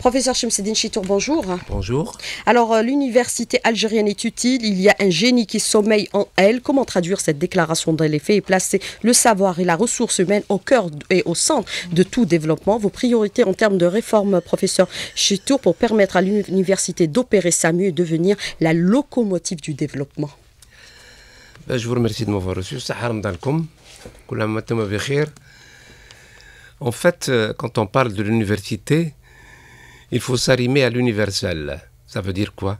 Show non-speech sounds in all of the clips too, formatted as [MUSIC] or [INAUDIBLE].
Professeur Chemsedine Chitour, bonjour. Bonjour. Alors, euh, l'université algérienne est utile, il y a un génie qui sommeille en elle. Comment traduire cette déclaration dans les faits et placer le savoir et la ressource humaine au cœur et au centre de tout développement Vos priorités en termes de réforme, euh, professeur Chitour, pour permettre à l'université d'opérer sa mieux et devenir la locomotive du développement ben, Je vous remercie de m'avoir reçu. En fait, euh, quand on parle de l'université, il faut s'arrimer à l'universel. Ça veut dire quoi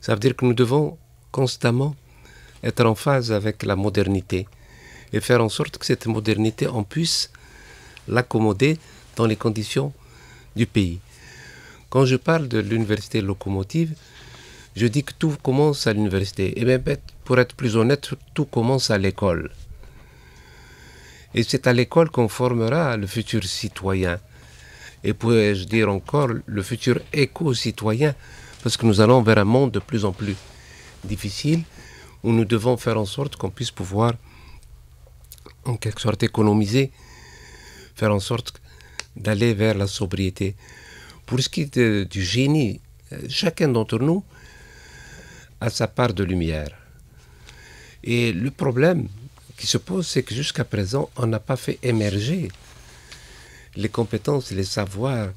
Ça veut dire que nous devons constamment être en phase avec la modernité et faire en sorte que cette modernité, on puisse l'accommoder dans les conditions du pays. Quand je parle de l'université locomotive, je dis que tout commence à l'université. Et bête, pour être plus honnête, tout commence à l'école. Et c'est à l'école qu'on formera le futur citoyen et pourrais-je dire encore le futur éco-citoyen, parce que nous allons vers un monde de plus en plus difficile, où nous devons faire en sorte qu'on puisse pouvoir, en quelque sorte, économiser, faire en sorte d'aller vers la sobriété. Pour ce qui est du génie, euh, chacun d'entre nous a sa part de lumière. Et le problème qui se pose, c'est que jusqu'à présent, on n'a pas fait émerger les compétences, les savoirs,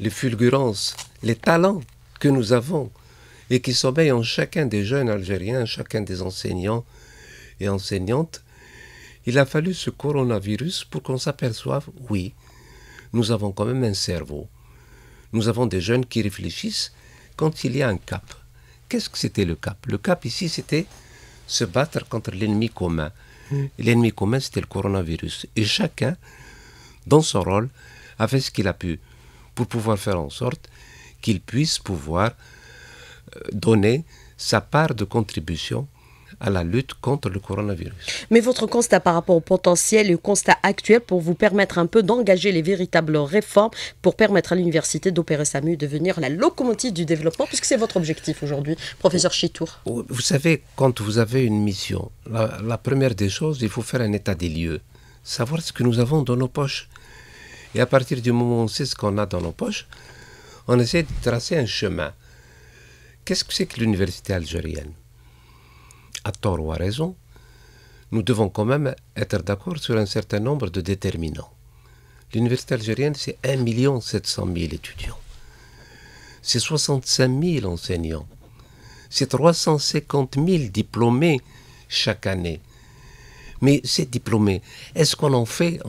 les fulgurances, les talents que nous avons et qui sommeillent en chacun des jeunes Algériens, chacun des enseignants et enseignantes, il a fallu ce coronavirus pour qu'on s'aperçoive, oui, nous avons quand même un cerveau. Nous avons des jeunes qui réfléchissent quand il y a un cap. Qu'est-ce que c'était le cap Le cap ici, c'était se battre contre l'ennemi commun. Mm. L'ennemi commun, c'était le coronavirus. Et chacun dans son rôle, a fait ce qu'il a pu pour pouvoir faire en sorte qu'il puisse pouvoir euh, donner sa part de contribution à la lutte contre le coronavirus. Mais votre constat par rapport au potentiel et au constat actuel pour vous permettre un peu d'engager les véritables réformes pour permettre à l'université d'opérer sa mue, devenir la locomotive du développement, puisque c'est votre objectif aujourd'hui, professeur Chitour. Oh, oh, vous savez, quand vous avez une mission, la, première des choses, il faut faire un état des lieux, savoir ce que nous avons dans nos poches. Et à partir du moment où on sait ce qu'on a dans nos poches, on essaie de tracer un chemin. Qu'est-ce que c'est que l'université algérienne À tort ou à raison, nous devons quand même être d'accord sur un certain nombre de déterminants. L'université algérienne, c'est 1 700 000 étudiants. C'est 65 000 enseignants. C'est 350 000 diplômés chaque année. Mais ces diplômés, est-ce qu'on en fait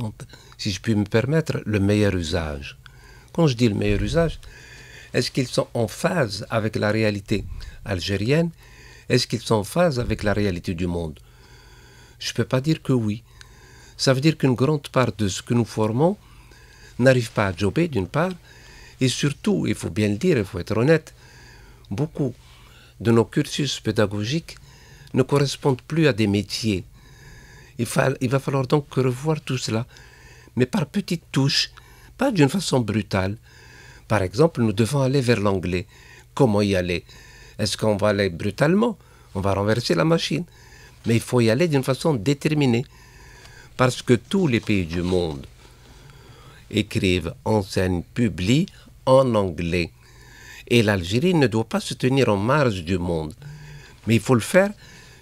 si je puis me permettre, le meilleur usage. Quand je dis le meilleur usage, est-ce qu'ils sont en phase avec la réalité algérienne Est-ce qu'ils sont en phase avec la réalité du monde Je ne peux pas dire que oui. Ça veut dire qu'une grande part de ce que nous formons n'arrive pas à jobber, d'une part, et surtout, il faut bien le dire, il faut être honnête, beaucoup de nos cursus pédagogiques ne correspondent plus à des métiers. Il, il va falloir donc revoir tout cela mais par petites touches, pas d'une façon brutale. Par exemple, nous devons aller vers l'anglais. Comment y aller Est-ce qu'on va aller brutalement On va renverser la machine. Mais il faut y aller d'une façon déterminée. Parce que tous les pays du monde écrivent, enseignent, publient en anglais. Et l'Algérie ne doit pas se tenir en marge du monde. Mais il faut le faire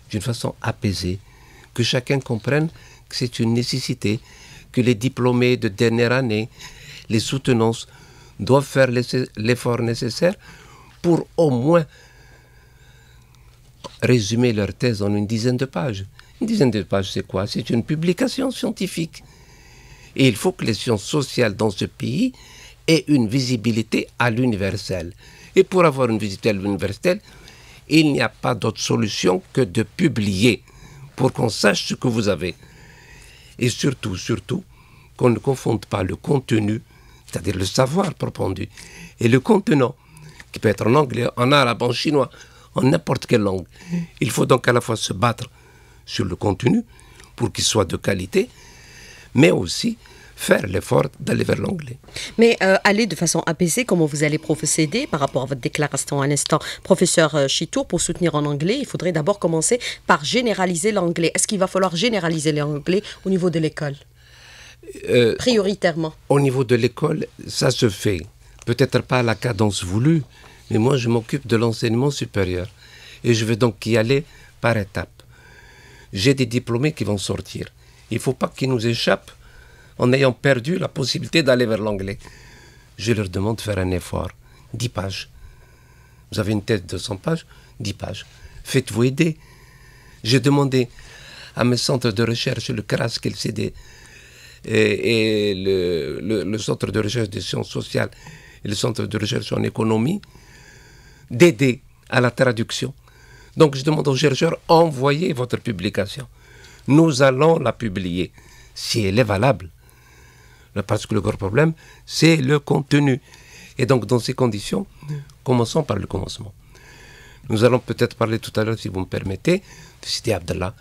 d'une façon apaisée, que chacun comprenne que c'est une nécessité les diplômés de dernière année, les soutenances, doivent faire l'effort nécessaire pour au moins résumer leur thèse en une dizaine de pages. Une dizaine de pages, c'est quoi C'est une publication scientifique. Et il faut que les sciences sociales dans ce pays aient une visibilité à l'universel. Et pour avoir une visibilité à l'universel, il n'y a pas d'autre solution que de publier pour qu'on sache ce que vous avez. Et surtout, surtout, qu'on ne confonde pas le contenu, c'est-à-dire le savoir propendu, et le contenant, qui peut être en anglais, en arabe, en chinois, en n'importe quelle langue. Il faut donc à la fois se battre sur le contenu pour qu'il soit de qualité, mais aussi faire l'effort d'aller vers l'anglais. Mais euh, aller de façon apaisée, comment vous allez procéder par rapport à votre déclaration à l'instant Professeur euh, Chitour, pour soutenir en anglais, il faudrait d'abord commencer par généraliser l'anglais. Est-ce qu'il va falloir généraliser l'anglais au niveau de l'école euh, Prioritairement. Au niveau de l'école, ça se fait. Peut-être pas à la cadence voulue, mais moi je m'occupe de l'enseignement supérieur. Et je veux donc y aller par étapes. J'ai des diplômés qui vont sortir. Il ne faut pas qu'ils nous échappent en ayant perdu la possibilité d'aller vers l'anglais. Je leur demande de faire un effort. 10 pages. Vous avez une tête de 100 pages 10 pages. Faites-vous aider. J'ai demandé à mes centres de recherche, le CRAS, qu'ils et, le, Centre de recherche des sciences sociales et le Centre de recherche en économie d'aider à la traduction. Donc je demande aux chercheurs, envoyez votre publication. Nous allons la publier, si elle est valable. Parce que le gros problème, c'est le contenu. Et donc dans ces conditions, commençons par le commencement. Nous allons peut-être parler tout à l'heure, si vous me permettez, de Sidi Abdallah.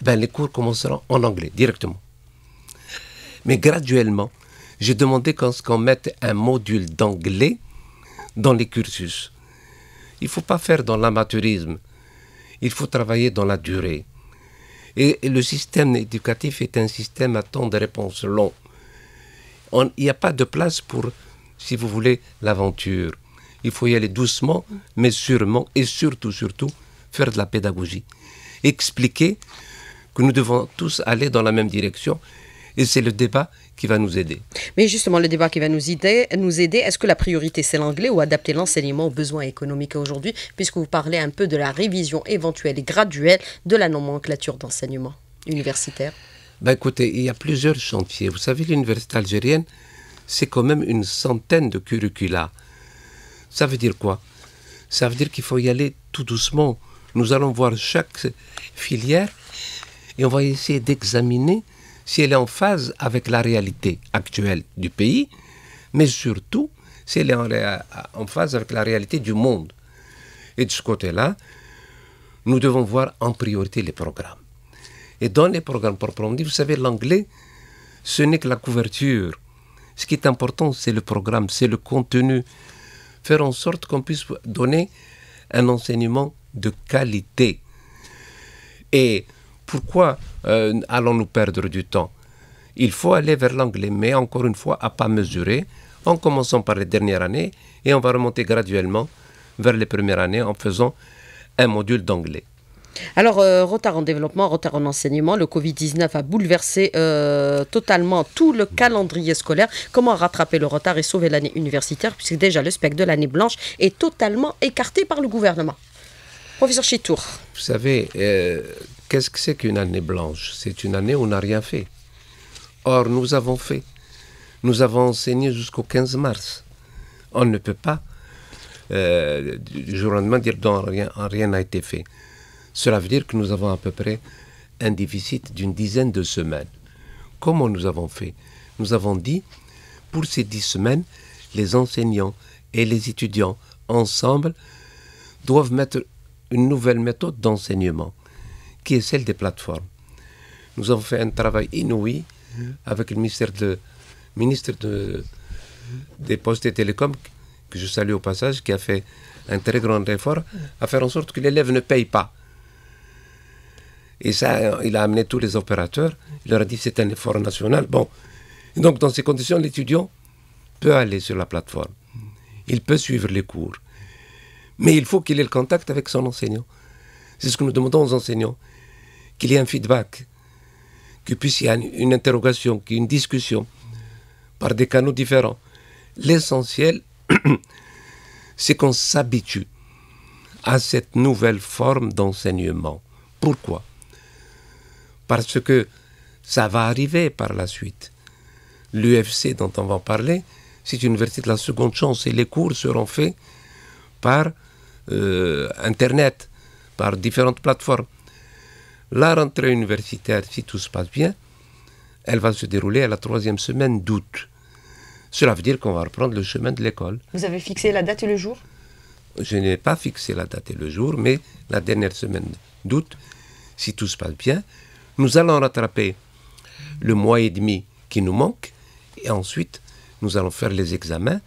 Eh ben, les cours commenceront en anglais directement. Mais graduellement, j'ai demandé qu'on mette un module d'anglais dans les cursus. Il ne faut pas faire dans l'amateurisme. Il faut travailler dans la durée. Et, et le système éducatif est un système à temps de réponse long. Il n'y a pas de place pour, si vous voulez, l'aventure. Il faut y aller doucement, mais sûrement, et surtout, surtout, faire de la pédagogie. Expliquer que nous devons tous aller dans la même direction et c'est le débat qui va nous aider. Mais justement, le débat qui va nous aider, nous aider est-ce que la priorité c'est l'anglais ou adapter l'enseignement aux besoins économiques aujourd'hui, puisque vous parlez un peu de la révision éventuelle et graduelle de la nomenclature d'enseignement universitaire ben Écoutez, il y a plusieurs chantiers. Vous savez, l'université algérienne, c'est quand même une centaine de curricula. Ça veut dire quoi Ça veut dire qu'il faut y aller tout doucement. Nous allons voir chaque filière et on va essayer d'examiner si elle est en phase avec la réalité actuelle du pays, mais surtout si elle est en, phase avec la réalité du monde. Et de ce côté-là, nous devons voir en priorité les programmes. Et dans les programmes proprement dit, vous savez, l'anglais, ce n'est que la couverture. Ce qui est important, c'est le programme, c'est le contenu. Faire en sorte qu'on puisse donner un enseignement de qualité. Et pourquoi euh, allons-nous perdre du temps Il faut aller vers l'anglais, mais encore une fois, à pas mesurer, en commençant par les dernières années, et on va remonter graduellement vers les premières années en faisant un module d'anglais. Alors, euh, retard en développement, retard en enseignement, le Covid-19 a bouleversé euh, totalement tout le calendrier scolaire. Comment rattraper le retard et sauver l'année universitaire, puisque déjà le spectre de l'année blanche est totalement écarté par le gouvernement Professeur Chitour. Vous savez, Qu'est-ce que c'est qu'une année blanche C'est une année où on n'a rien fait. Or, nous avons fait. Nous avons enseigné jusqu'au 15 mars. On ne peut pas, euh, du jour au lendemain, dire non, rien n'a été fait. Cela veut dire que nous avons à peu près un déficit d'une dizaine de semaines. Comment nous avons fait Nous avons dit, pour ces dix semaines, les enseignants et les étudiants, ensemble, doivent mettre une nouvelle méthode d'enseignement qui est celle des plateformes. Nous avons fait un travail inouï avec le ministère de, ministre de, des Postes et Télécoms, que je salue au passage, qui a fait un très grand effort à faire en sorte que l'élève ne paye pas. Et ça, il a amené tous les opérateurs, il leur a dit c'est un effort national. Bon, donc dans ces conditions, l'étudiant peut aller sur la plateforme, il peut suivre les cours, mais il faut qu'il ait le contact avec son enseignant. C'est ce que nous demandons aux enseignants qu'il y ait un feedback, qu'il puisse y avoir une interrogation, qu'il y ait une discussion par des canaux différents. L'essentiel, [CLEARS THROAT] c'est qu'on s'habitue à cette nouvelle forme d'enseignement. Pourquoi Parce que ça va arriver par la suite. L'UFC dont on va parler, c'est une université de la seconde chance et les cours seront faits par euh, Internet, par différentes plateformes. La rentrée universitaire, si tout se passe bien, elle va se dérouler à la troisième semaine d'août. Cela veut dire qu'on va reprendre le chemin de l'école. Vous avez fixé la date et le jour Je n'ai pas fixé la date et le jour, mais la dernière semaine d'août, si tout se passe bien, nous allons rattraper le mois et demi qui nous manque, et ensuite nous allons faire les examens,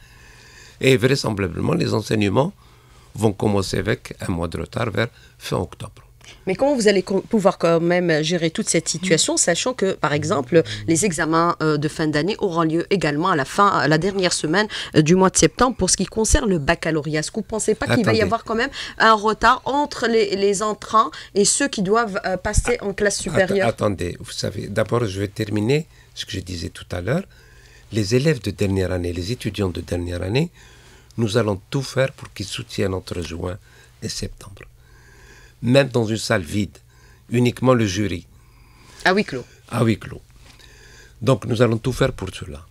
et vraisemblablement les enseignements vont commencer avec un mois de retard vers fin octobre. Mais comment vous allez pouvoir quand même gérer toute cette situation, sachant que, par exemple, les examens euh, de fin d'année auront lieu également à la fin, à la dernière semaine euh, du mois de septembre pour ce qui concerne le baccalauréat. Est-ce que vous ne pensez pas qu'il va y avoir quand même un retard entre les, entrants et ceux qui doivent euh, passer en classe supérieure Attendez, vous savez, d'abord, je vais terminer ce que je disais tout à l'heure. Les élèves de dernière année, les étudiants de dernière année, nous allons tout faire pour qu'ils soutiennent entre juin et septembre même dans une salle vide, uniquement le jury. À huis clos. Ah oui, clos. Donc nous allons tout faire pour cela.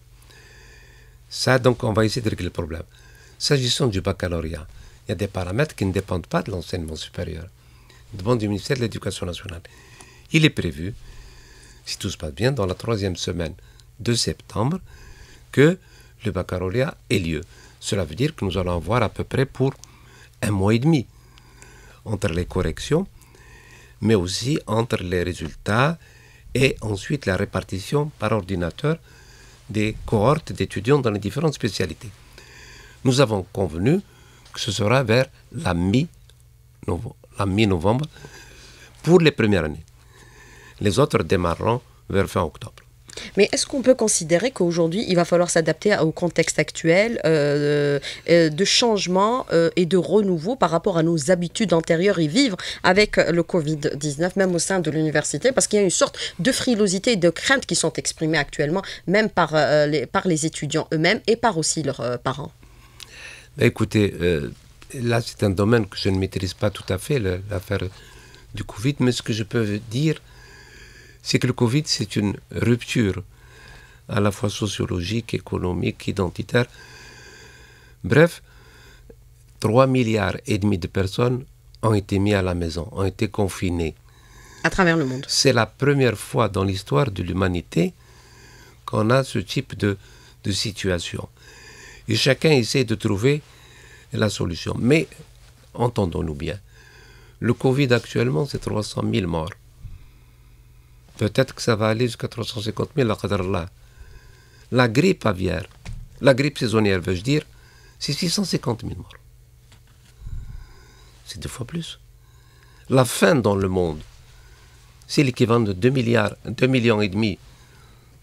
Ça, donc, on va essayer de régler le problème. S'agissant du baccalauréat, il y a des paramètres qui ne dépendent pas de l'enseignement supérieur. Demande du ministère de l'Éducation nationale. Il est prévu, si tout se passe bien, dans la troisième semaine de septembre, que le baccalauréat ait lieu. Cela veut dire que nous allons avoir à peu près pour un mois et demi entre les corrections, mais aussi entre les résultats et ensuite la répartition par ordinateur des cohortes d'étudiants dans les différentes spécialités. Nous avons convenu que ce sera vers la mi-novembre mi pour les premières années. Les autres démarreront vers fin octobre. Mais est-ce qu'on peut considérer qu'aujourd'hui, il va falloir s'adapter au contexte actuel euh, euh, euh, de changement et de renouveau par rapport à nos habitudes antérieures et vivre avec le Covid-19, même au sein de l'université, parce qu'il y a une sorte de frilosité et de crainte qui sont exprimées actuellement, même par, les, par les étudiants eux-mêmes et par aussi leurs parents. Bah, écoutez, là, c'est un domaine que je ne maîtrise pas tout à fait, l'affaire du Covid, mais ce que je peux dire, c'est que le Covid, c'est une rupture à la fois sociologique, économique, identitaire. Bref, 3 milliards et demi de personnes ont été mises à la maison, ont été confinées. À travers le monde. C'est la première fois dans l'histoire de l'humanité qu'on a ce type de, de situation. Et chacun essaie de trouver la solution. Mais entendons-nous bien, le Covid actuellement, c'est 300 000 morts. Peut-être que ça va aller jusqu'à 350 000, la La grippe aviaire, la grippe saisonnière, veux-je dire, c'est 650 000 morts. C'est deux fois plus. La faim dans le monde, c'est l'équivalent de 2 milliards, 2 millions et demi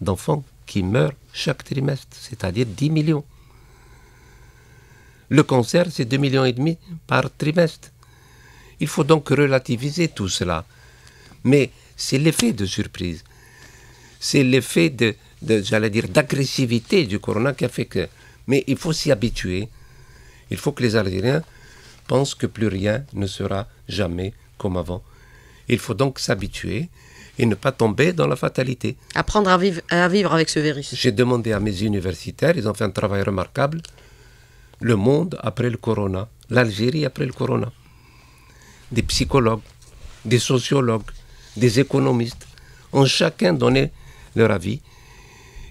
d'enfants qui meurent chaque trimestre, c'est-à-dire 10 millions. Le cancer, c'est 2 millions et demi par trimestre. Il faut donc relativiser tout cela. Mais c'est l'effet de surprise. C'est l'effet de, j'allais dire, d'agressivité du corona qui a fait que. Mais il faut s'y habituer. Il faut que les Algériens pensent que plus rien ne sera jamais comme avant. Il faut donc s'habituer et ne pas tomber dans la fatalité. Apprendre à vivre avec ce virus. J'ai demandé à mes universitaires, ils ont fait un travail remarquable. Le monde après le corona, l'Algérie après le corona. Des psychologues, des sociologues, des économistes, ont chacun donné leur avis.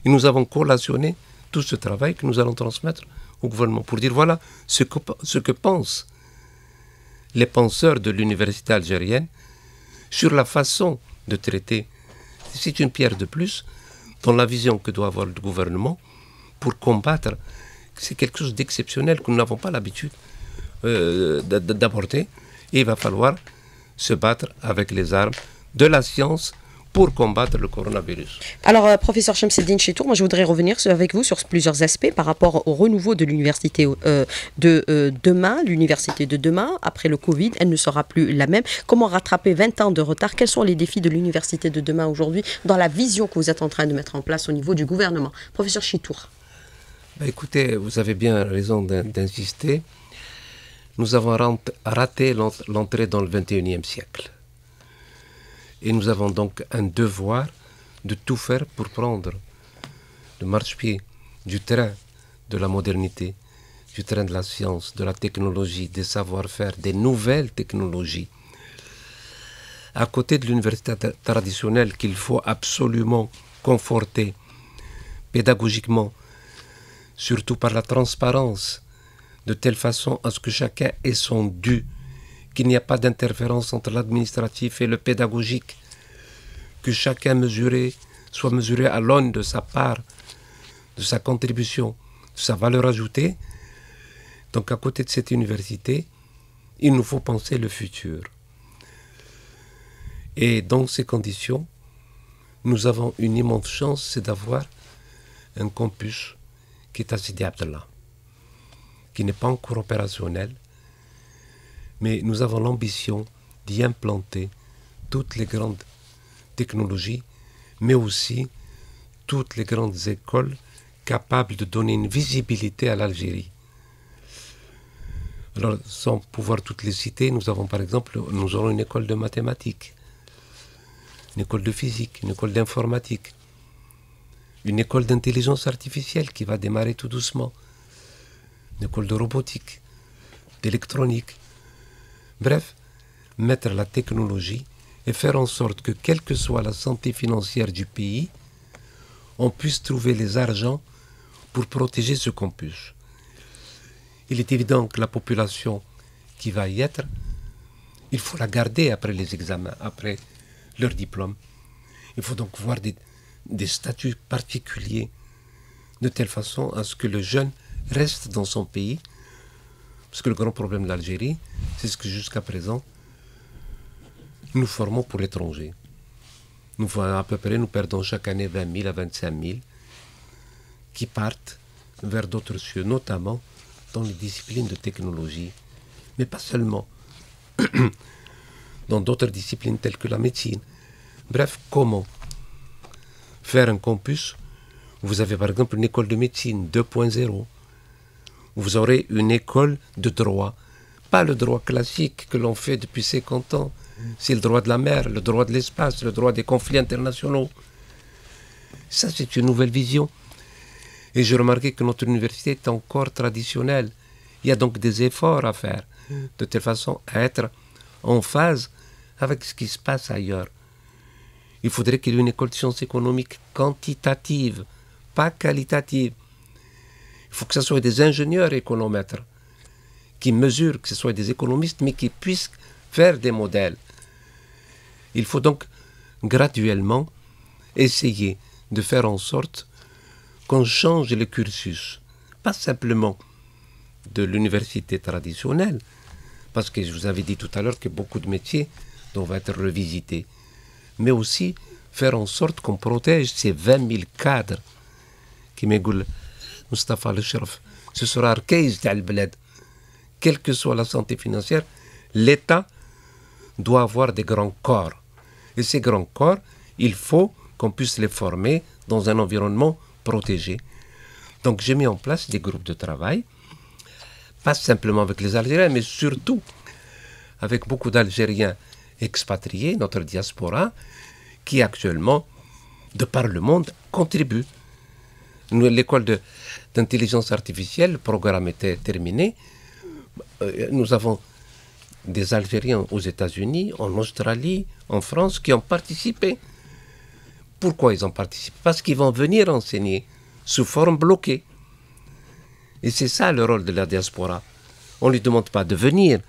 Et nous avons collationné tout ce travail que nous allons transmettre au gouvernement pour dire voilà ce que, ce que pensent les penseurs de l'université algérienne sur la façon de traiter. C'est une pierre de plus dans la vision que doit avoir le gouvernement pour combattre. C'est quelque chose d'exceptionnel que nous n'avons pas l'habitude euh, d'apporter. Et il va falloir se battre avec les armes de la science pour combattre le coronavirus. Alors, euh, professeur Chemseddin Chitour, moi je voudrais revenir avec vous sur plusieurs aspects par rapport au renouveau de l'université euh, de euh, demain. L'université de demain, après le Covid, elle ne sera plus la même. Comment rattraper 20 ans de retard Quels sont les défis de l'université de demain aujourd'hui dans la vision que vous êtes en train de mettre en place au niveau du gouvernement Professeur Chitour. Ben, écoutez, vous avez bien raison d'insister. Nous avons raté l'entrée dans le 21e siècle et nous avons donc un devoir de tout faire pour prendre le marche-pied du terrain de la modernité, du terrain de la science, de la technologie, des savoir-faire, des nouvelles technologies. À côté de l'université traditionnelle qu'il faut absolument conforter pédagogiquement, surtout par la transparence, de telle façon à ce que chacun ait son dû qu'il n'y a pas d'interférence entre l'administratif et le pédagogique, que chacun mesuré soit mesuré à l'aune de sa part, de sa contribution, de sa valeur ajoutée. Donc à côté de cette université, il nous faut penser le futur. Et dans ces conditions, nous avons une immense chance, c'est d'avoir un campus qui est à Sidi Abdallah, qui n'est pas encore opérationnel, mais nous avons l'ambition d'y implanter toutes les grandes technologies, mais aussi toutes les grandes écoles capables de donner une visibilité à l'Algérie. Alors, sans pouvoir toutes les citer, nous avons par exemple, nous aurons une école de mathématiques, une école de physique, une école d'informatique, une école d'intelligence artificielle qui va démarrer tout doucement, une école de robotique, d'électronique, Bref, mettre la technologie et faire en sorte que, quelle que soit la santé financière du pays, on puisse trouver les argents pour protéger ce campus. Il est évident que la population qui va y être, il faut la garder après les examens, après leur diplôme. Il faut donc voir des, des statuts particuliers de telle façon à ce que le jeune reste dans son pays parce que le grand problème de l'Algérie, c'est ce que jusqu'à présent, nous formons pour l'étranger. Nous, à peu près, nous perdons chaque année 20 000 à 25 000 qui partent vers d'autres cieux, notamment dans les disciplines de technologie, mais pas seulement, [CLEARS THROAT] dans d'autres disciplines telles que la médecine. Bref, comment faire un campus Vous avez par exemple une école de médecine 2.0 vous aurez une école de droit. Pas le droit classique que l'on fait depuis 50 ans. C'est le droit de la mer, le droit de l'espace, le droit des conflits internationaux. Ça, c'est une nouvelle vision. Et j'ai remarqué que notre université est encore traditionnelle. Il y a donc des efforts à faire, de telle façon à être en phase avec ce qui se passe ailleurs. Il faudrait qu'il y ait une école de sciences économiques quantitative, pas qualitative. Il faut que ce soit des ingénieurs économètres qui mesurent, que ce soit des économistes, mais qui puissent faire des modèles. Il faut donc graduellement essayer de faire en sorte qu'on change le cursus, pas simplement de l'université traditionnelle, parce que je vous avais dit tout à l'heure que beaucoup de métiers doivent être revisités, mais aussi faire en sorte qu'on protège ces 20 000 cadres qui m'égoulent. Mustapha le Ce sera Arkeïs d'Al-Bled. Quelle que soit la santé financière, l'État doit avoir des grands corps. Et ces grands corps, il faut qu'on puisse les former dans un environnement protégé. Donc j'ai mis en place des groupes de travail, pas simplement avec les Algériens, mais surtout avec beaucoup d'Algériens expatriés, notre diaspora, qui actuellement, de par le monde, contribuent L'école d'intelligence artificielle, le programme était terminé. Euh, nous avons des Algériens aux États-Unis, en Australie, en France, qui ont participé. Pourquoi ils ont participé Parce qu'ils vont venir enseigner sous forme bloquée. Et c'est ça le rôle de la diaspora. On ne lui demande pas de venir,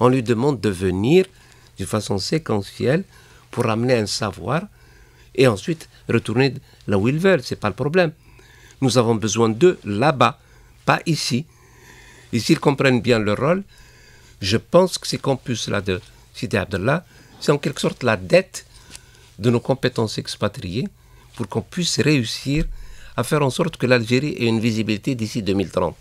on lui demande de venir d'une façon séquentielle pour amener un savoir et ensuite retourner là où ils veulent, ce n'est pas le problème. Nous avons besoin d'eux là-bas, pas ici. Et s'ils comprennent bien leur rôle, je pense que ces campus-là de Cité Abdallah, c'est en quelque sorte la dette de nos compétences expatriées pour qu'on puisse réussir à faire en sorte que l'Algérie ait une visibilité d'ici 2030.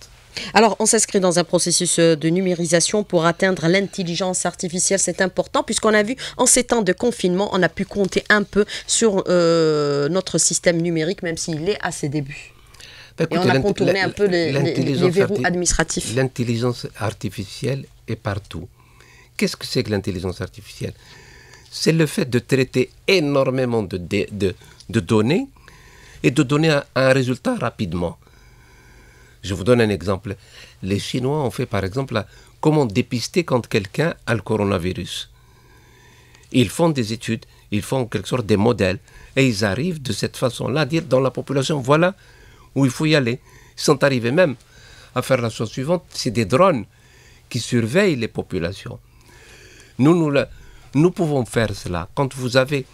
Alors, on s'inscrit dans un processus euh, de numérisation pour atteindre l'intelligence artificielle. C'est important puisqu'on a vu en ces temps de confinement, on a pu compter un peu sur euh, notre système numérique, même s'il est à ses débuts. Bah, et on a contourné un peu les, verrous administratifs. L'intelligence artificielle est partout. Qu'est-ce que c'est que l'intelligence artificielle C'est le fait de traiter énormément de, données et de donner un, résultat rapidement. Je vous donne un exemple. Les Chinois ont fait par exemple comment dépister quand quelqu'un a le coronavirus. Ils font des études, ils font en quelque sorte des modèles et ils arrivent de cette façon-là à dire dans la population voilà où il faut y aller. Ils sont arrivés même à faire la chose suivante, c'est des drones qui surveillent les populations. Nous, nous, pouvons faire cela. Quand vous avez...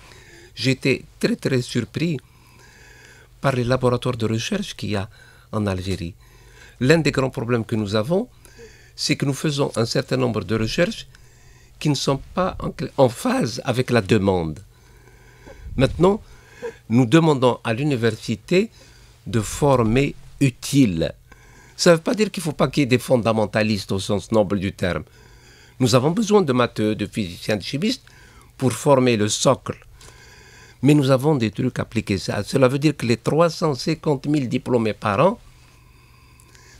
J'étais très très surpris par les laboratoires de recherche qu'il y a en Algérie. L'un des grands problèmes que nous avons, c'est que nous faisons un certain nombre de recherches qui ne sont pas en phase avec la demande. Maintenant, nous demandons à l'université de former utile. Ça ne veut pas dire qu'il ne faut pas qu'il y ait des fondamentalistes au sens noble du terme. Nous avons besoin de matheux, de physiciens, de chimistes pour former le socle. Mais nous avons des trucs appliqués. Ça. Cela veut dire que les 350 000 diplômés par an,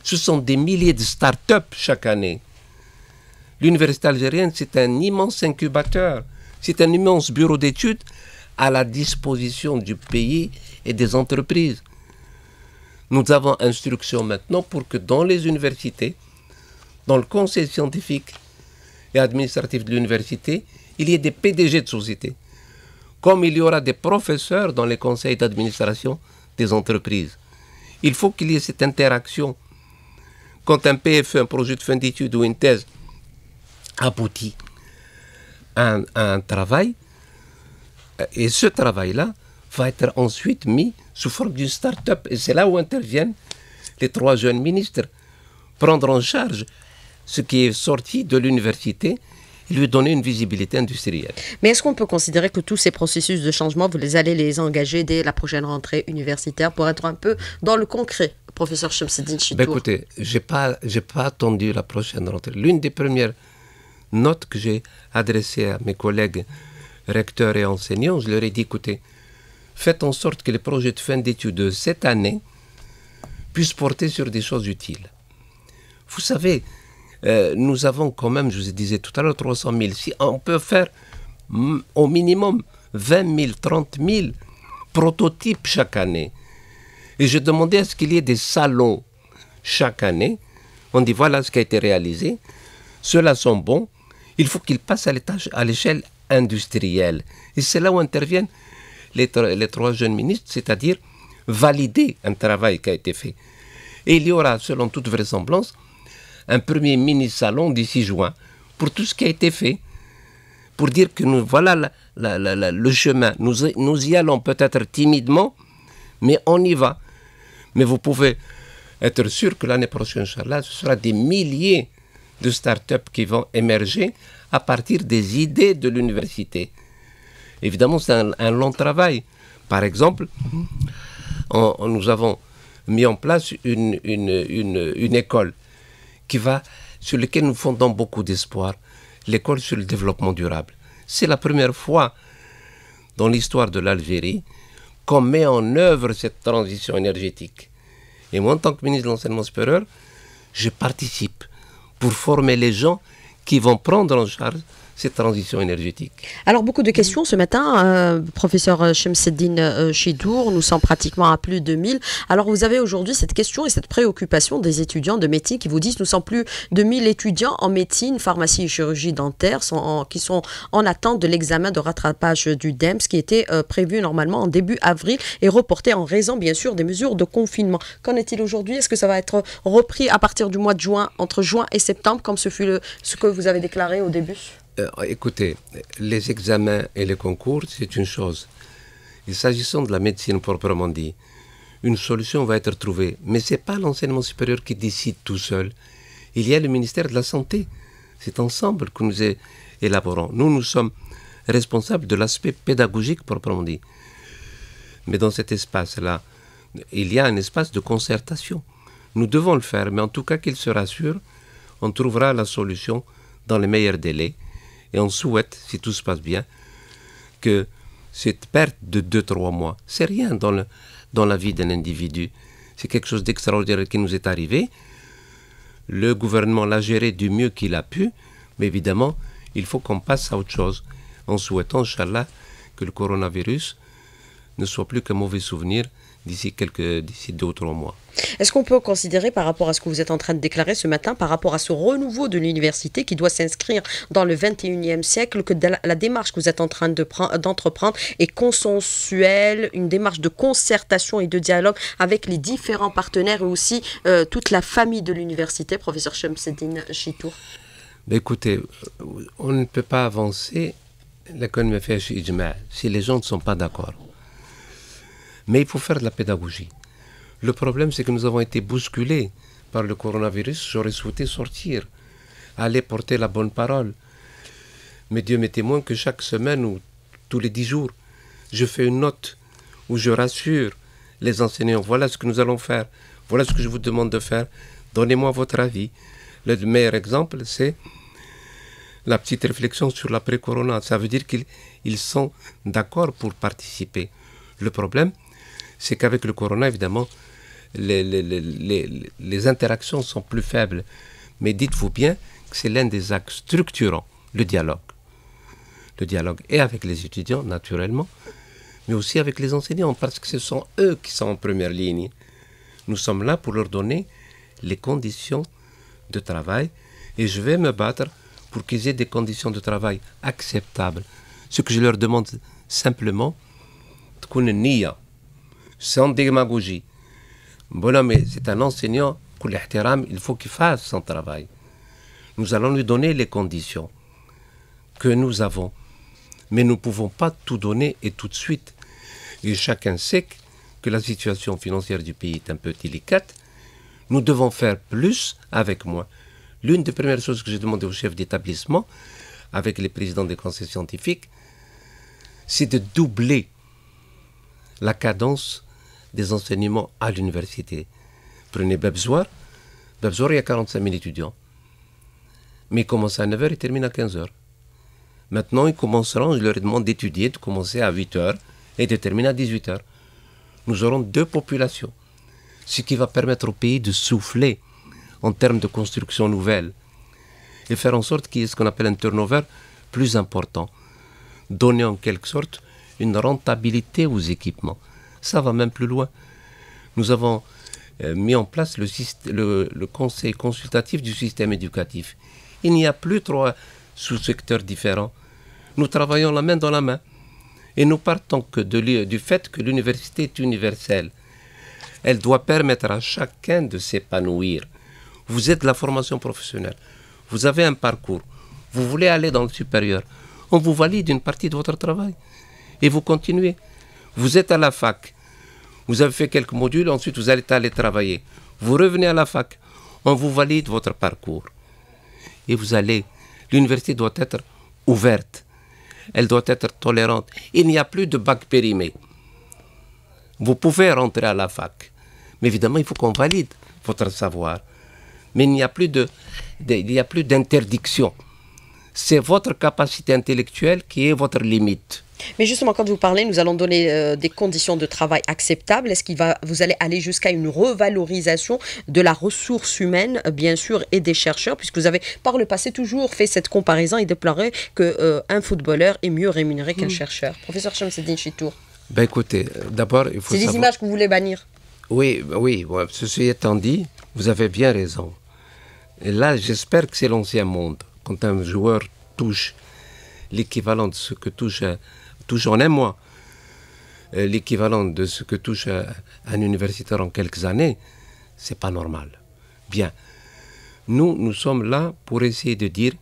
ce sont des milliers de start-up chaque année. L'université algérienne, c'est un immense incubateur, c'est un immense bureau d'études à la disposition du pays et des entreprises. Nous avons instruction maintenant pour que dans les universités, dans le conseil scientifique et administratif de l'université, il y ait des PDG de société. Comme il y aura des professeurs dans les conseils d'administration des entreprises. Il faut qu'il y ait cette interaction. Quand un PFE, un projet de fin d'études ou une thèse aboutit à un travail, et ce travail-là, va être ensuite mis sous forme d'une start-up. Et c'est là où interviennent les trois jeunes ministres. Prendre en charge ce qui est sorti de l'université et lui donner une visibilité industrielle. Mais est-ce qu'on peut considérer que tous ces processus de changement, vous les allez les engager dès la prochaine rentrée universitaire pour être un peu dans le concret, professeur Shemseddine Chitour ben Écoutez, je n'ai pas, pas attendu la prochaine rentrée. L'une des premières notes que j'ai adressées à mes collègues recteurs et enseignants, je leur ai dit, écoutez, faites en sorte que les projets de fin d'études de cette année puissent porter sur des choses utiles. Vous savez, euh, nous avons quand même, je vous disais tout à l'heure, 300 000. Si on peut faire au minimum 20 000, 30 000 prototypes chaque année. Et je demandais à ce qu'il y ait des salons chaque année. On dit voilà ce qui a été réalisé. Ceux-là sont bons. Il faut qu'ils passent à l'échelle industrielle. Et c'est là où interviennent les, trois jeunes ministres, c'est-à-dire valider un travail qui a été fait. Et il y aura, selon toute vraisemblance, un premier ministre salon d'ici juin pour tout ce qui a été fait, pour dire que nous, voilà le chemin. Nous, nous y allons peut-être timidement, mais on y va. Mais vous pouvez être sûr que l'année prochaine, ce sera des milliers de start-up qui vont émerger à partir des idées de l'université. Évidemment, c'est un, long travail. Par exemple, nous avons mis en place une, école qui va, sur laquelle nous fondons beaucoup d'espoir, l'école sur le développement durable. C'est la première fois dans l'histoire de l'Algérie qu'on met en œuvre cette transition énergétique. Et moi, en tant que ministre de l'enseignement supérieur, je participe pour former les gens qui vont prendre en charge cette transition énergétique. Alors, beaucoup de questions ce matin, euh, professeur Chemseddin euh, Chidour. Nous sommes pratiquement à plus de 1000. Alors, vous avez aujourd'hui cette question et cette préoccupation des étudiants de médecine qui vous disent nous sommes plus de 1000 étudiants en médecine, pharmacie et chirurgie dentaire qui sont en attente de l'examen de rattrapage du DEMS qui était euh, prévu normalement en début avril et reporté en raison, bien sûr, des mesures de confinement. Qu'en est-il aujourd'hui Est-ce que ça va être repris à partir du mois de juin, entre juin et septembre, comme ce fut ce que vous avez déclaré au début euh, écoutez, les examens et les concours, c'est une chose. Il s'agissant de la médecine proprement dit, une solution va être trouvée. Mais ce n'est pas l'enseignement supérieur qui décide tout seul. Il y a le ministère de la Santé. C'est ensemble que nous élaborons. Nous, nous sommes responsables de l'aspect pédagogique proprement dit. Mais dans cet espace-là, il y a un espace de concertation. Nous devons le faire, mais en tout cas qu'il se rassure, on trouvera la solution dans les meilleurs délais et on souhaite, si tout se passe bien, que cette perte de 2-3 mois, c'est rien dans, le, dans la vie d'un individu. C'est quelque chose d'extraordinaire qui nous est arrivé. Le gouvernement l'a géré du mieux qu'il a pu, mais évidemment, il faut qu'on passe à autre chose, en souhaitant, Inch'Allah, que le coronavirus ne soit plus qu'un mauvais souvenir d'ici quelques, d'ici deux ou trois mois. Est-ce qu'on peut considérer par rapport à ce que vous êtes en train de déclarer ce matin, par rapport à ce renouveau de l'université qui doit s'inscrire dans le 21e siècle, que la démarche que vous êtes en train d'entreprendre est consensuelle, une démarche de concertation et de dialogue avec les différents partenaires et aussi euh, toute la famille de l'université, professeur Chemseddin Chitour ben, Écoutez, on ne peut pas avancer si les gens ne sont pas d'accord. Mais il faut faire de la pédagogie. Le problème, c'est que nous avons été bousculés par le coronavirus. J'aurais souhaité sortir, aller porter la bonne parole. Mais Dieu me témoin que chaque semaine ou tous les dix jours, je fais une note où je rassure les enseignants. Voilà ce que nous allons faire. Voilà ce que je vous demande de faire. Donnez-moi votre avis. Le meilleur exemple, c'est la petite réflexion sur l'après-corona. Ça veut dire qu'ils sont d'accord pour participer. Le problème, c'est qu'avec le corona, évidemment, les, interactions sont plus faibles. Mais dites-vous bien que c'est l'un des axes structurants, le dialogue. Le dialogue est avec les étudiants, naturellement, mais aussi avec les enseignants, parce que ce sont eux qui sont en première ligne. Nous sommes là pour leur donner les conditions de travail et je vais me battre pour qu'ils aient des conditions de travail acceptables. Ce que je leur demande simplement, c'est sans démagogie. Bon, mais c'est un enseignant, il faut qu'il fasse son travail. Nous allons lui donner les conditions que nous avons. Mais nous ne pouvons pas tout donner et tout de suite. Et chacun sait que la situation financière du pays est un peu délicate. Nous devons faire plus avec moins. L'une des premières choses que j'ai demandé au chef d'établissement, avec les présidents des conseils scientifiques, c'est de doubler la cadence des enseignements à l'université. Prenez Bebzouar, Bebzoar, il y a 45 000 étudiants. Mais ils commencent à 9h et terminent à 15h. Maintenant, ils commenceront, je leur demande d'étudier, de commencer à 8h et de terminer à 18h. Nous aurons deux populations, ce qui va permettre au pays de souffler en termes de construction nouvelle et faire en sorte qu'il y ait ce qu'on appelle un turnover plus important, donner en quelque sorte une rentabilité aux équipements. Ça va même plus loin. Nous avons euh, mis en place le, conseil consultatif du système éducatif. Il n'y a plus trois sous-secteurs différents. Nous travaillons la main dans la main. Et nous partons que de, du fait que l'université est universelle. Elle doit permettre à chacun de s'épanouir. Vous êtes la formation professionnelle. Vous avez un parcours. Vous voulez aller dans le supérieur. On vous valide une partie de votre travail. Et vous continuez. Vous êtes à la fac, vous avez fait quelques modules, ensuite vous allez aller travailler. Vous revenez à la fac, on vous valide votre parcours. Et vous allez, l'université doit être ouverte, elle doit être tolérante. Il n'y a plus de bac périmé. Vous pouvez rentrer à la fac, mais évidemment il faut qu'on valide votre savoir. Mais il n'y a plus il n'y a plus d'interdiction. C'est votre capacité intellectuelle qui est votre limite. Mais justement, quand vous parlez, nous allons donner euh, des conditions de travail acceptables. Est-ce qu'il va, vous allez aller jusqu'à une revalorisation de la ressource humaine, euh, bien sûr, et des chercheurs, puisque vous avez par le passé toujours fait cette comparaison et déploré que euh, footballeur est mieux rémunéré qu'un hmm. chercheur. Professeur Shamseddin Chitour. Ben écoutez, d'abord, il faut. C'est des images que vous voulez bannir. Oui, ben oui. Ceci étant dit, vous avez bien raison. Et là, j'espère que c'est l'ancien monde. Quand un joueur touche l'équivalent de ce que touche un touche en un mois euh, l'équivalent de ce que touche un universitaire en quelques années, c'est pas normal. Bien. Nous, nous sommes là pour essayer de dire,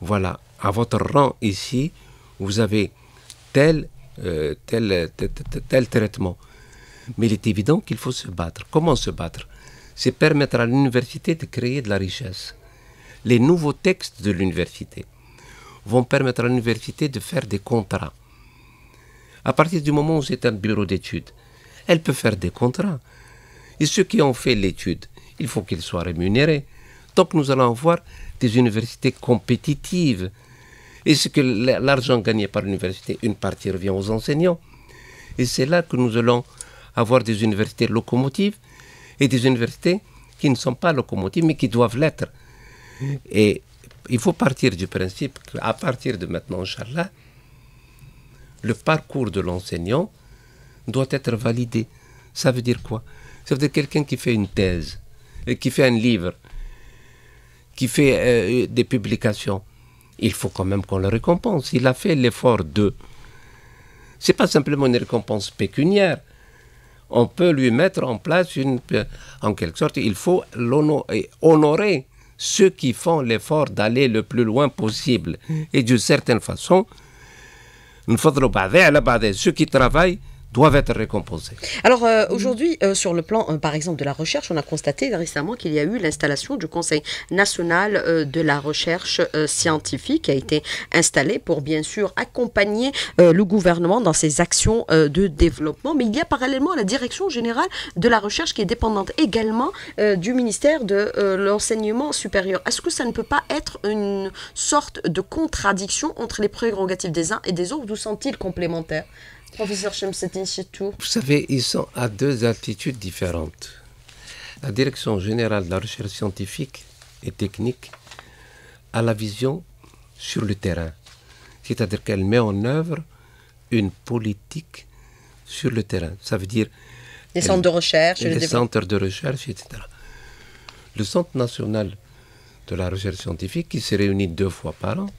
voilà, à votre rang ici, vous avez euh, tel, tel, traitement. Mais il est évident qu'il faut se battre. Comment se battre C'est permettre à l'université de créer de la richesse. Les nouveaux textes de l'université vont permettre à l'université de faire des contrats à partir du moment où c'est un bureau d'études, elle peut faire des contrats. Et ceux qui ont fait l'étude, il faut qu'ils soient rémunérés. Donc nous allons avoir des universités compétitives. Et ce que l'argent gagné par l'université, une partie revient aux enseignants. Et c'est là que nous allons avoir des universités locomotives et des universités qui ne sont pas locomotives mais qui doivent l'être. Et il faut partir du principe qu'à partir de maintenant, Inch'Allah, le parcours de l'enseignant doit être validé. Ça veut dire quoi Ça veut dire quelqu'un qui fait une thèse, euh, qui fait un livre, qui fait euh, des publications. Il faut quand même qu'on le récompense. Il a fait l'effort de. C'est pas simplement une récompense pécuniaire. On peut lui mettre en place une. En quelque sorte, il faut euh, honorer ceux qui font l'effort d'aller le plus loin possible. Et d'une certaine façon, نفضلوا بعضي على بعضي سو كي ترافاي doivent être récompensés. Alors euh, aujourd'hui, euh, sur le plan euh, par exemple de la recherche, on a constaté récemment qu'il y a eu l'installation du Conseil national de la recherche scientifique qui a été installé pour bien sûr accompagner le gouvernement dans ses actions de développement. Mais il y a parallèlement la direction générale de la recherche qui est dépendante également du ministère de l'enseignement supérieur. Est-ce que ça ne peut pas être une sorte de contradiction entre les prérogatives des uns et des autres D'où sont-ils complémentaires Professeur tout. Vous savez, ils sont à deux altitudes différentes. La direction générale de la recherche scientifique et technique a la vision sur le terrain. C'est-à-dire qu'elle met en œuvre une politique sur le terrain. Ça veut dire... Les centres de recherche. Les centres de recherche, etc. Le Centre national de la recherche scientifique, qui se réunit deux fois par an,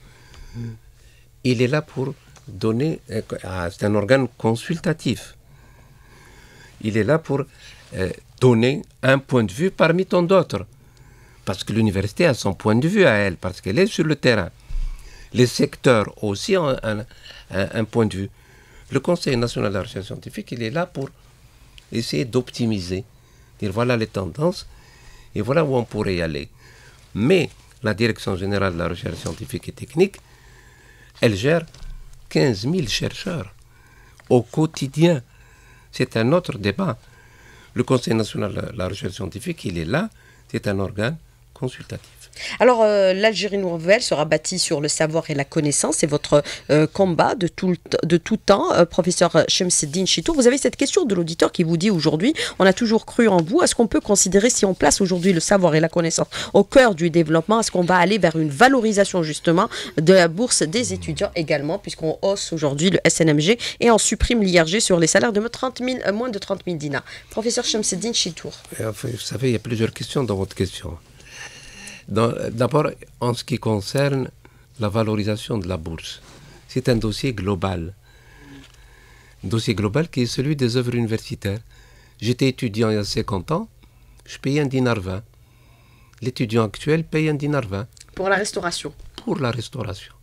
mm. il est là pour donner, euh, c'est un organe consultatif. Il est là pour euh, donner un point de vue parmi tant d'autres. Parce que l'université a son point de vue à elle, parce qu'elle est sur le terrain. Les secteurs aussi ont un, un, un, point de vue. Le Conseil national de la recherche scientifique, il est là pour essayer d'optimiser, dire voilà les tendances et voilà où on pourrait y aller. Mais la Direction générale de la recherche scientifique et technique, elle gère 15 000 chercheurs au quotidien. C'est un autre débat. Le Conseil national de la recherche scientifique, il est là, c'est un organe consultatif. Alors, euh, l'Algérie nouvelle sera bâtie sur le savoir et la connaissance. C'est votre euh, combat de tout, temps, euh, professeur Chemseddin Chitour. Vous avez cette question de l'auditeur qui vous dit aujourd'hui on a toujours cru en vous. Est-ce qu'on peut considérer, si on place aujourd'hui le savoir et la connaissance au cœur du développement, est-ce qu'on va aller vers une valorisation justement de la bourse des étudiants également, puisqu'on hausse aujourd'hui le SNMG et on supprime l'IRG sur les salaires de moins de 30 000 dinars Professeur Chemseddin Chitour. Vous savez, il y a plusieurs questions dans votre question. D'abord, en ce qui concerne la valorisation de la bourse, c'est un dossier global. Un dossier global qui est celui des œuvres universitaires. J'étais étudiant il y a 50 ans, je payais un dinar 20. L'étudiant actuel paye un dinar 20. Pour la restauration Pour la restauration.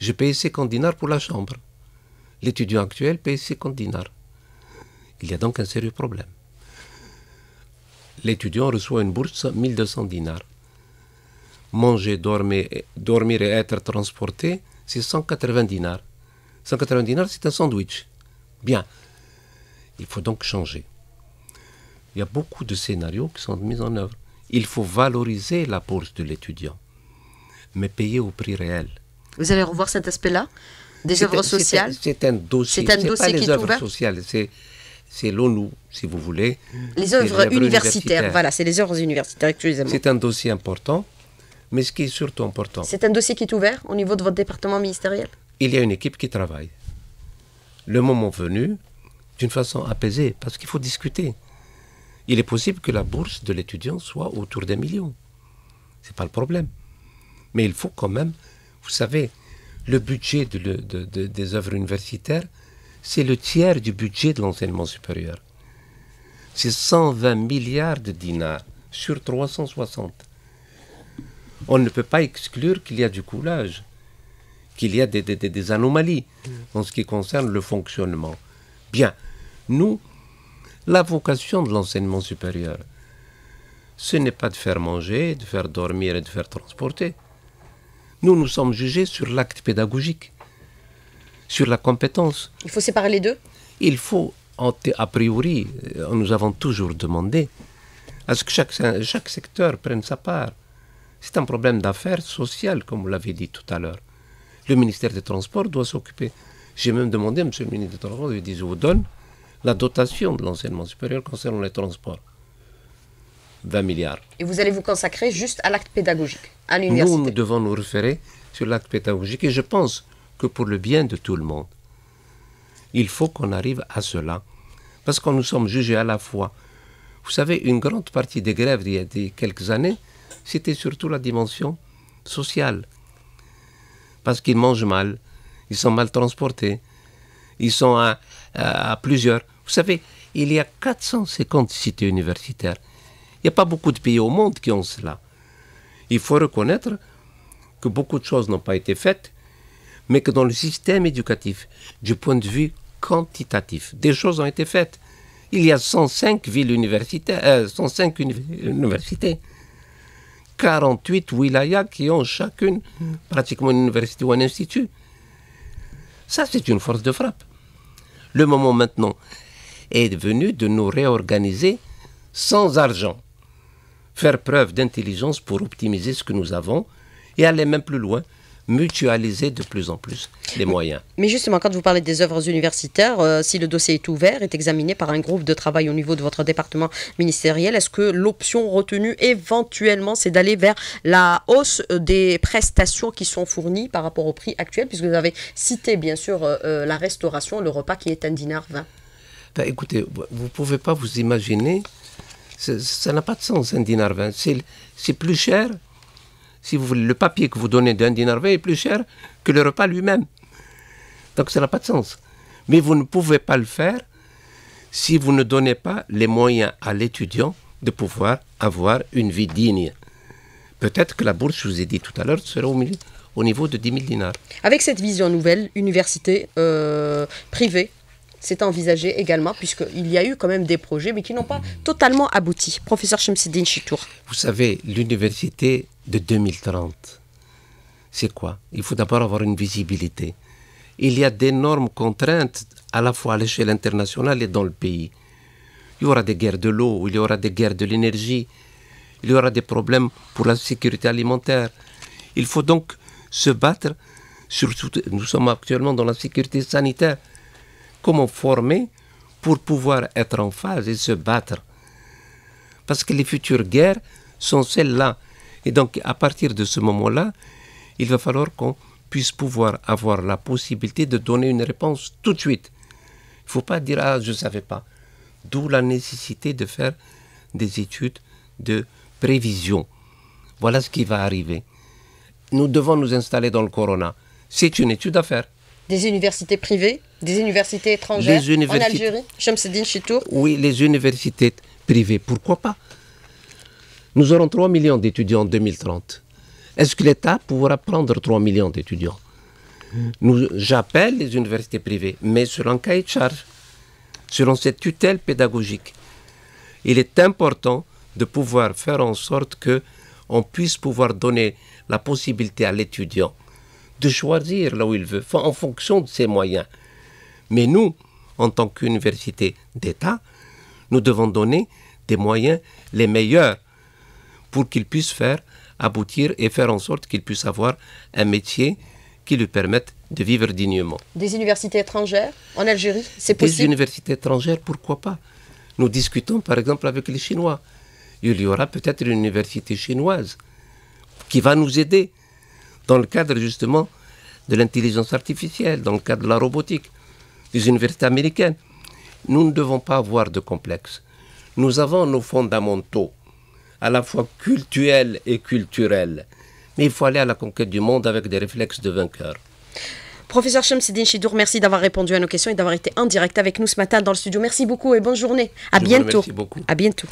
Je payais 50 dinars pour la chambre. L'étudiant actuel paye 50 dinars. Il y a donc un sérieux problème. L'étudiant reçoit une bourse 1200 dinars manger, dormir, dormir et être transporté, c'est 180 dinars. 180 dinars, c'est un sandwich. Bien. Il faut donc changer. Il y a beaucoup de scénarios qui sont mis en œuvre. Il faut valoriser la bourse de l'étudiant, mais payer au prix réel. Vous allez revoir cet aspect-là Des œuvres sociales C'est un, dossier. C'est pas les œuvres sociales, c'est l'ONU, si vous voulez. Les œuvres, universitaires. voilà, c'est les œuvres universitaires, C'est un dossier important. Mais ce qui est surtout important. C'est un dossier qui est ouvert au niveau de votre département ministériel Il y a une équipe qui travaille. Le moment venu, d'une façon apaisée, parce qu'il faut discuter. Il est possible que la bourse de l'étudiant soit autour d'un million. Ce n'est pas le problème. Mais il faut quand même, vous savez, le budget des œuvres universitaires, c'est le tiers du budget de l'enseignement supérieur. C'est 120 milliards de dinars sur 360 on ne peut pas exclure qu'il y a du coulage, qu'il y a des, anomalies mm. en ce qui concerne le fonctionnement. Bien, nous, la vocation de l'enseignement supérieur, ce n'est pas de faire manger, de faire dormir et de faire transporter. Nous, nous sommes jugés sur l'acte pédagogique, sur la compétence. Il faut séparer les deux Il faut, a priori, euh, nous avons toujours demandé à ce que chaque, chaque secteur prenne sa part. C'est un problème d'affaires sociales, comme vous l'avez dit tout à l'heure. Le ministère des Transports doit s'occuper. J'ai même demandé à M. le ministre des Transports, il dit, je vous donne la dotation de l'enseignement supérieur concernant les transports. 20 milliards. Et vous allez vous consacrer juste à l'acte pédagogique, à l'université Nous, devons nous référer sur l'acte pédagogique et je pense que pour le bien de tout le monde, il faut qu'on arrive à cela. Parce qu'on nous sommes jugés à la fois. Vous savez, une grande partie des grèves il y a quelques années c'était surtout la dimension sociale. Parce qu'ils mangent mal, ils sont mal transportés, ils sont à, plusieurs. Vous savez, il y a 450 cités universitaires. Il n'y a pas beaucoup de pays au monde qui ont cela. Il faut reconnaître que beaucoup de choses n'ont pas été faites, mais que dans le système éducatif, du point de vue quantitatif, des choses ont été faites. Il y a 105 villes universitaires, 105 euh, universités. 48 wilayas qui ont chacune pratiquement une université ou un institut. Ça, c'est une force de frappe. Le moment maintenant est venu de nous réorganiser sans argent, faire preuve d'intelligence pour optimiser ce que nous avons et aller même plus loin mutualiser de plus en plus les moyens. Mais justement, quand vous parlez des œuvres universitaires, euh, si le dossier est ouvert, est examiné par un groupe de travail au niveau de votre département ministériel, est-ce que l'option retenue éventuellement, c'est d'aller vers la hausse des prestations qui sont fournies par rapport au prix actuel, puisque vous avez cité bien sûr euh, euh, la restauration, le repas qui est un dinar 20 ben, Écoutez, vous ne pouvez pas vous imaginer, ça n'a pas de sens un dinar 20, c'est plus cher si vous voulez, le papier que vous donnez d'un dinarvé est plus cher que le repas lui-même. Donc ça n'a pas de sens. Mais vous ne pouvez pas le faire si vous ne donnez pas les moyens à l'étudiant de pouvoir avoir une vie digne. Peut-être que la bourse, je vous ai dit tout à l'heure, sera au, niveau de 10 000 dinars. Avec cette vision nouvelle, université euh, privée, c'est envisagé également, puisqu'il y a eu quand même des projets, mais qui n'ont pas totalement abouti. Professeur Chemsedine Chitour. Vous savez, l'université de 2030, c'est quoi Il faut d'abord avoir une visibilité. Il y a d'énormes contraintes, à la fois à l'échelle internationale et dans le pays. Il y aura des guerres de l'eau, il y aura des guerres de l'énergie, il y aura des problèmes pour la sécurité alimentaire. Il faut donc se battre, surtout nous sommes actuellement dans la sécurité sanitaire comment former pour pouvoir être en phase et se battre. Parce que les futures guerres sont celles-là. Et donc, à partir de ce moment-là, il va falloir qu'on puisse pouvoir avoir la possibilité de donner une réponse tout de suite. Il ne faut pas dire Ah, je ne savais pas. D'où la nécessité de faire des études de prévision. Voilà ce qui va arriver. Nous devons nous installer dans le corona. C'est une étude à faire. Des universités privées des universités étrangères en Algérie Chitour Oui, les universités privées, pourquoi pas Nous aurons 3 millions d'étudiants en 2030. Est-ce que l'État pourra prendre 3 millions d'étudiants J'appelle les universités privées, mais selon un cahier de charge, selon cette tutelle pédagogique. Il est important de pouvoir faire en sorte que on puisse pouvoir donner la possibilité à l'étudiant de choisir là où il veut, en fonction de ses moyens. Mais nous, en tant qu'université d'État, nous devons donner des moyens les meilleurs pour qu'ils puissent faire aboutir et faire en sorte qu'ils puissent avoir un métier qui lui permette de vivre dignement. Des universités étrangères en Algérie, c'est possible Des universités étrangères, pourquoi pas Nous discutons par exemple avec les Chinois. Il y aura peut-être une université chinoise qui va nous aider dans le cadre justement de l'intelligence artificielle, dans le cadre de la robotique des universités américaines. Nous ne devons pas avoir de complexe. Nous avons nos fondamentaux, à la fois culturels et culturels. Mais il faut aller à la conquête du monde avec des réflexes de vainqueur. Professeur Shamsidine Chidour, merci d'avoir répondu à nos questions et d'avoir été en direct avec nous ce matin dans le studio. Merci beaucoup et bonne journée. À bientôt. Merci beaucoup. À bientôt.